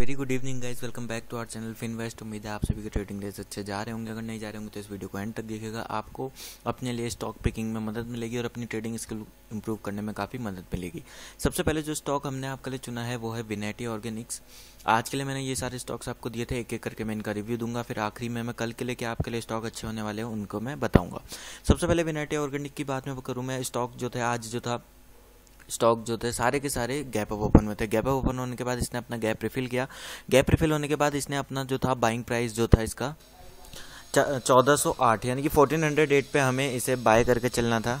very good evening guys welcome back to our channel Finvest उम्मीद है आप सभी के ट्रेडिंग डेज अच्छे जा रहे होंगे अगर नहीं जा रहे होंगे तो इस वीडियो को एंड तक देखेगा आपको अपने लिए स्टॉक पिकिंग में मदद मिलेगी और अपनी ट्रेडिंग स्किल इंप्रूव करने में काफ़ी मदद मिलेगी सबसे पहले जो स्टॉक हमने आपके लिए चुना है वो है विनेटी ऑर्गेनिक्स आज के लिए मैंने ये सारे स्टॉक्स आपको दिए थे एक एक करके मैं इनका रिव्यू दूंगा फिर आखिरी में मैं कल के लिए क्या आपके लिए स्टॉक अच्छे होने वाले हैं उनको मैं बताऊंगा सबसे पहले विनेटी ऑर्गेनिक की बात मैं करूँ मैं स्टॉक जो था आज जो था स्टॉक जो थे सारे के सारे गैप अप ओपन हुए थे गैप अप ओपन होने के बाद इसने अपना गैप रिफिल किया गैप रिफिल होने के बाद इसने अपना जो था बाइंग प्राइस जो था इसका चौदह सौ आठ यानी कि फोर्टीन हंड्रेड एट पर हमें इसे बाय करके चलना था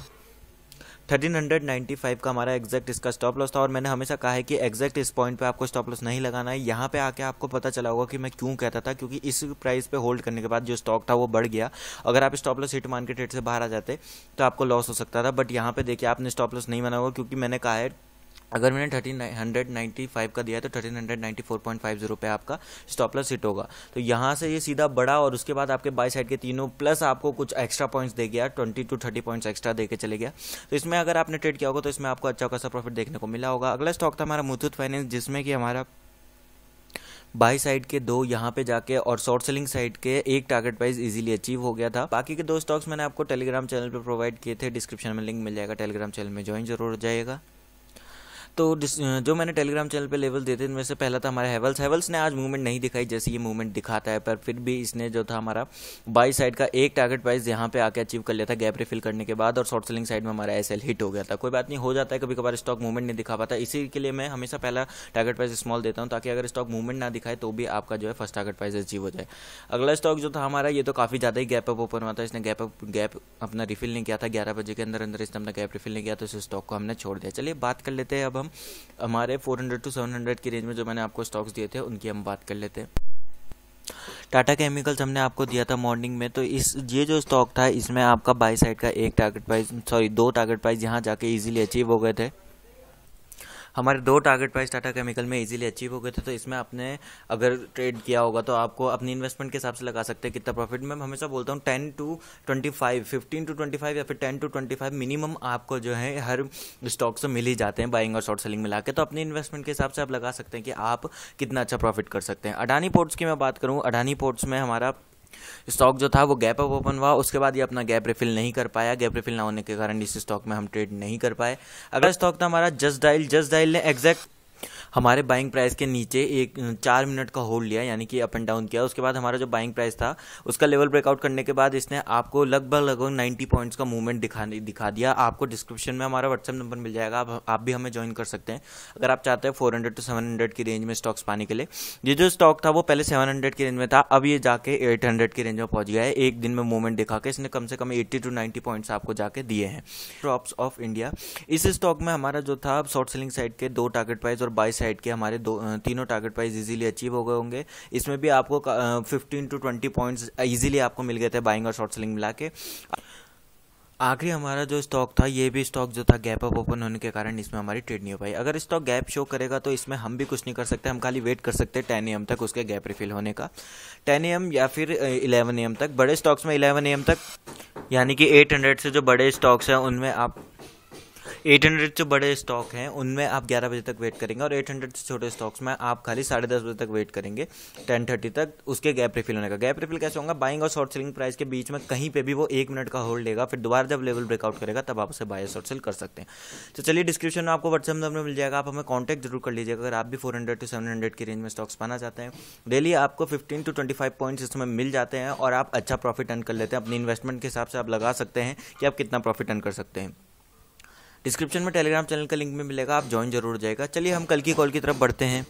1395 का हमारा एग्जैक्ट इसका स्टॉप लॉस था और मैंने हमेशा कहा है कि एग्जैक्ट इस पॉइंट पे आपको स्टॉप लॉस नहीं लगाना है यहाँ पे आके आपको पता चला होगा कि मैं क्यों कहता था क्योंकि इस प्राइस पे होल्ड करने के बाद जो स्टॉक था वो बढ़ गया अगर आप stop loss hit market rate से बाहर आ जाते तो आपको लॉस हो सकता था बट यहाँ पे देखिए आपने स्टॉप लॉस नहीं बना होगा क्योंकि मैंने कहा है अगर मैंने थर्टीन हंड्रेड नाइन्टी फाइव का दिया है तो thirteen hundred ninety four point five zero पे आपका स्टॉप लॉस हिट होगा तो यहाँ से ये सीधा बड़ा और उसके बाद आपके बाई साइड के तीनों प्लस आपको कुछ एक्स्ट्रा पॉइंट्स दे गया twenty to thirty points extra देकर चले गया तो इसमें अगर आपने ट्रेड किया होगा तो इसमें आपको अच्छा खासा प्रॉफिट देखने को मिला होगा अगला स्टॉक था हमारा मुथुत फाइनेंस जिसमें कि हमारा बाई साइड के दो यहाँ पे जाके और शॉर्ट सेलिंग साइड के एक टारगेट प्राइस इजीली अचीव हो गया था बाकी के दो स्टॉक्स मैंने आपको टेलीग्राम चैनल पर प्रोवाइड किए थे डिस्क्रिप्शन में लिंक मिल जाएगा टेलीग्राम चैनल में ज्वाइन जरूर हो जाएगा तो जो मैंने टेलीग्राम चैनल पे लेवल देते इनमें से पहला था हमारा हेवल्स हेवल्स ने आज मूवमेंट नहीं दिखाई जैसे ये मूवमेंट दिखाता है पर फिर भी इसने जो था हमारा बाई साइड का एक टारगेट प्राइस यहाँ पे आके अचीव कर लिया था गैप रिफिल करने के बाद और शॉर्ट सेलिंग साइड में हमारा एस हिट हो गया था कोई बात नहीं हो जाता है कभी कभार स्टॉक मूवमेंट नहीं दिखा पाता इसी के लिए मैं हमेशा पहला टारगेट प्राइस स्मॉल देता हूँ ताकि अगर स्टॉक मूवमेंट ना दिखाए तो भी आपका जो है फर्स्ट टारगेट प्राइस अचीव हो जाए अगला स्टॉक जो था हमारा ये तो काफ़ी ज़्यादा ही गैप अप ओपन हुआ था इसने गैप अप गैप अपना रिफिल नहीं किया था ग्यारह बजे के अंदर अंदर इसने अपना गैप रिफिल नहीं किया तो इस स्टॉक को हमने छोड़ दिया चलिए बात कर लेते हैं अब हम हम हमारे 400 टू 700 की रेंज में जो मैंने आपको स्टॉक्स दिए थे उनकी हम बात कर लेते हैं टाटा केमिकल्स हमने आपको दिया था मॉर्निंग में तो इस ये जो स्टॉक था इसमें आपका बाई साइड का एक टारगेट प्राइस सॉरी दो टारगेट प्राइस यहाँ जाके इजीली अचीव हो गए थे हमारे दो टारगेट प्राइस टाटा केमिकल में इजीली अचीव हो गए थे तो इसमें आपने अगर ट्रेड किया होगा तो आपको अपनी इन्वेस्टमेंट के हिसाब से लगा सकते हैं कितना प्रॉफिट मैं हमेशा बोलता हूँ ten to twenty five fifteen to twenty five या फिर ten to twenty five minimum आपको जो है हर स्टॉक से मिल ही जाते हैं बाइंग और शॉर्ट सेलिंग मिला के तो अपने इन्वेस्टमेंट के हिसाब से आप लगा सकते हैं कि आप कितना अच्छा प्रॉफिट कर सकते हैं अडानी पोर्ट्स की मैं बात करूँ अडानी पोर्ट्स में हमारा स्टॉक जो था वो गैप अप ओपन हुआ उसके बाद ये अपना गैप रिफिल नहीं कर पाया गैप रिफिल ना होने के कारण इस स्टॉक में हम ट्रेड नहीं कर पाए अगला स्टॉक था हमारा जस्ट डाइल जस्ट डाइल ने एग्जैक्ट हमारे बाइंग प्राइस के नीचे एक चार मिनट का होल्ड लिया यानी कि अप एंड डाउन किया उसके बाद हमारा जो बाइंग प्राइस था उसका लेवल ब्रेकआउट करने के बाद इसने आपको लगभग लगभग नाइन्टी पॉइंट्स का मूवमेंट दिखा दिखा दिया आपको डिस्क्रिप्शन में हमारा व्हाट्सअप नंबर मिल जाएगा आप, आप भी हमें ज्वाइन कर सकते हैं अगर आप चाहते हैं four hundred to seven hundred की रेंज में स्टॉक्स पाने के लिए ये जो स्टॉक था वो पहले सेवन हंड्रेड की रेंज में था अब ये जाके एट हंड्रेड की रेंज में पहुंच गया है एक दिन में मूवमेंट दिखा के इसने कम से कम एट्टी टू नाइन्टी पॉइंट्स आपको जाके दिए हैं ड्रॉप्स ऑफ इंडिया इस स्टॉक में हमारा जो था शॉर्ट सेलिंग साइड के दो टारगेट प्राइस और बाई साइड के हमारे दो तीनों टारगेट प्राइस इजीली अचीव हो गए होंगे इसमें भी आपको fifteen to twenty points easily आपको मिल गए थे बाइंग और शॉर्ट सेलिंग मिला के आखिरी हमारा जो स्टॉक था ये भी स्टॉक जो था गैप अप ओपन होने के कारण इसमें हमारी ट्रेड नहीं हो पाई अगर स्टॉक गैप शो करेगा तो इसमें हम भी कुछ नहीं कर सकते हम खाली वेट कर सकते हैं टेन एम तक उसके गैप रिफिल होने का टेन एम या फिर इलेवन एम तक बड़े स्टॉक्स में इलेवन एम तक यानी कि 800 से जो बड़े स्टॉक्स हैं उनमें आप 800 से बड़े स्टॉक हैं उनमें आप 11 बजे तक वेट करेंगे और 800 से छोटे स्टॉक्स में आप खाली साढ़े दस बजे तक वेट करेंगे 10:30 तक उसके गैप रिफिल होने का गैप रिफिल कैसे होगा बाइंग और शॉर्ट सेलिंग प्राइस के बीच में कहीं पे भी वो एक मिनट का होल्ड लेगा फिर दोबारा जब लेवल ब्रेकआउट करेगा तब आप उसे बाय शॉर्ट सेल कर सकते हैं तो चलिए डिस्क्रिप्शन में आपको व्हाट्सएप नंबर मिल जाएगा आप हमें कॉन्टैक्ट जरूर कर लीजिएगा अगर आप भी four hundred to seven hundred की रेंज में स्टॉक्स पाना चाहते हैं डेली आपको fifteen to twenty five points इसमें मिल जाते हैं और आप अच्छा प्रॉफिट अर्न कर लेते हैं अपनी इन्वेस्टमेंट के हिसाब से आप लगा सकते हैं कि आप कितना प्रॉफिट अर्न कर सकते हैं डिस्क्रिप्शन में टेलीग्राम चैनल का लिंक में मिलेगा आप ज्वाइन जरूर जाएगा चलिए हम कल की कॉल की तरफ बढ़ते हैं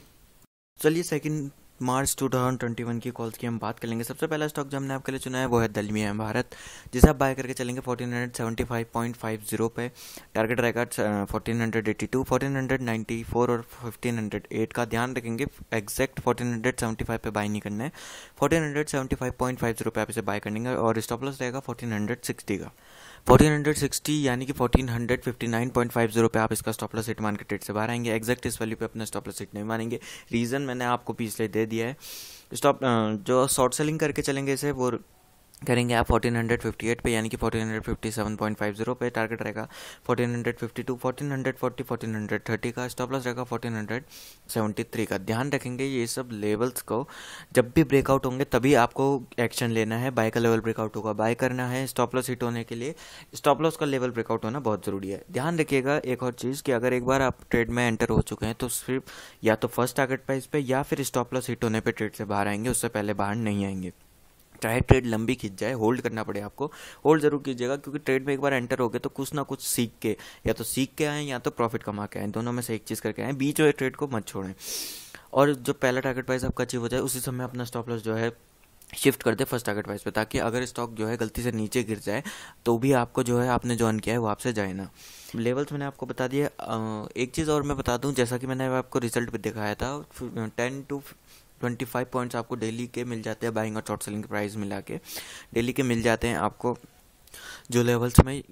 चलिए सेकंड मार्च 2021 की कॉल्स की हम बात करेंगे सबसे पहला स्टॉक जो हमने आपके लिए चुना है वो है दलमिया भारत जिसे आप बाय करके चलेंगे 1475.50 पे टारगेट रहेगा 1482 1494 और 1508 का ध्यान रखेंगे एग्जैक्ट 1475 पे बाय नहीं करना है 1475.50 पे आप इसे बाय करेंगे और स्टॉप लॉस रहेगा 1460 का 1460 यानी कि 1459.50 पे आप इसका स्टॉपलस हिट मार्केट के से बाहर आएंगे एक्जैक्ट इस वैल्यू पे अपना स्टॉपलस हिट नहीं मानेंगे रीज़न मैंने आपको पिछले दे दिया है स्टॉप जो शॉर्ट सेलिंग करके चलेंगे इसे वो करेंगे आप 1458 पे यानी कि 1457.50 पे टारगेट रहेगा 1452 1440 1430 का स्टॉप लॉस रहेगा 1473 का ध्यान रखेंगे ये सब लेवल्स को जब भी ब्रेकआउट होंगे तभी आपको एक्शन लेना है बाय का लेवल ब्रेकआउट होगा बाय करना है स्टॉप लॉस हिट होने के लिए स्टॉप लॉस का लेवल ब्रेकआउट होना बहुत ज़रूरी है ध्यान रखिएगा एक और चीज़ कि अगर एक बार आप ट्रेड में एंटर हो चुके हैं तो सिर्फ या तो फर्स्ट टारगेट प्राइस पे या फिर स्टॉप लॉस हिट होने पर ट्रेड से बाहर आएंगे उससे पहले बाहर नहीं आएंगे चाहे ट्रेड लंबी खींच जाए होल्ड करना पड़े आपको होल्ड जरूर कीजिएगा क्योंकि ट्रेड में एक बार एंटर हो गए तो कुछ ना कुछ सीख के या तो सीख के आए या तो प्रॉफिट कमा के आए दोनों में से एक चीज़ करके आए बीच वाले ट्रेड को मत छोड़ें और जो पहला टारगेट प्राइस आपका अचीव हो जाए उसी समय अपना स्टॉप लॉस जो है शिफ्ट कर दे फर्स्ट टारगेट प्राइस पे ताकि अगर स्टॉक जो है गलती से नीचे गिर जाए तो भी आपको जो है आपने ज्वाइन किया है वो आपसे जाए ना लेवल्स मैंने आपको बता दिए एक चीज़ और मैं बता दूं जैसा कि मैंने आपको रिजल्ट भी दिखाया था ten to twenty five points आपको डेली के मिल जाते हैं बाइंग और शॉर्ट सेलिंग के प्राइस मिला के डेली के मिल जाते हैं आपको जो लेवल्स में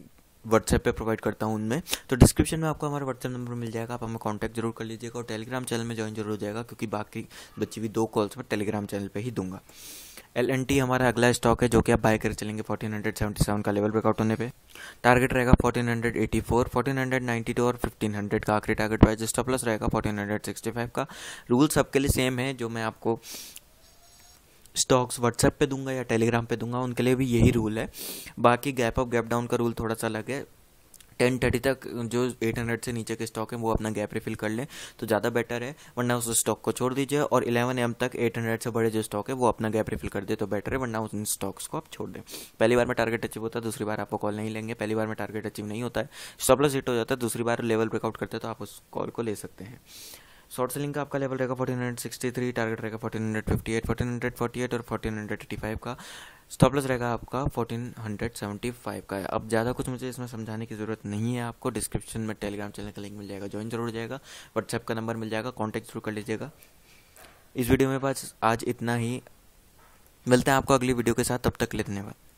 व्हाट्सएप पे प्रोवाइड करता हूँ उनमें तो डिस्क्रिप्शन में आपको हमारा व्हाट्सएप नंबर मिल जाएगा आप हमें कांटेक्ट जरूर कर लीजिएगा और टेलीग्राम चैनल में ज्वाइन जरूर हो जाएगा क्योंकि बाकी बच्चे भी दो कॉल्स मैं टेलीग्राम चैनल पर ही दूंगा एल एन टी हमारा अगला स्टॉक है जो कि आप बाय कर चलेंगे हंड्रेड सेवेंटी सेवन का लेवल ब्रेकआउट होने पे टारगेट रहेगा fourteen hundred hundred four ninety two और फिफ्टीन हंड्रेड का आखिरी टारगेट प्राइस स्टॉप प्लस रहेगा हंड्रेड फाइव का रूल सबके लिए सेम है जो मैं आपको स्टॉक्स व्हाट्सएप पे दूंगा या टेलीग्राम पे दूंगा उनके लिए भी यही रूल है बाकी गैप अप गैप डाउन का रूल थोड़ा सा अलग है टेन थर्टी तक जो एट हंड्रेड से नीचे के स्टॉक है वो अपना गैप रिफिल कर लें तो ज़्यादा बेटर है वरना उस स्टॉक को छोड़ दीजिए और इलेवन एम तक एट हंड्रेड से बड़े जो स्टॉक है वो अपना गैप रिफिल कर दे तो बेटर है वरना उस स्टॉक्स को आप छोड़ दें पहली बार में टारगेट अचीव होता है दूसरी बार आपको कॉल नहीं लेंगे पहली बार में टारगेट अचीव नहीं होता है स्टॉप लॉस हिट हो जाता है दूसरी बार लेवल ब्रेकआउट करते हैं तो आप उस कॉल को ले सकते हैं शॉर्ट सेलिंग का आपका लेवल रहेगा fourteen hundred sixty three target रहेगा fourteen hundred fifty eight fourteen hundred forty eight और फोर्टीन हंड्रेड एटी फाइव का स्टॉप लॉस रहेगा आपका फोर्टीन हंड्रेड सेवेंटी फाइव का है अब ज़्यादा कुछ मुझे इसमें समझाने की ज़रूरत नहीं है आपको डिस्क्रिप्शन में टेलीग्राम चैनल का लिंक मिल जाएगा ज्वाइन जरूर हो जाएगा व्हाट्सएप का नंबर मिल जाएगा कॉन्टैक्ट जरूर कर लीजिएगा इस वीडियो में पास आज इतना ही मिलते हैं आपको अगली वीडियो के साथ तब तक ले धन्यवाद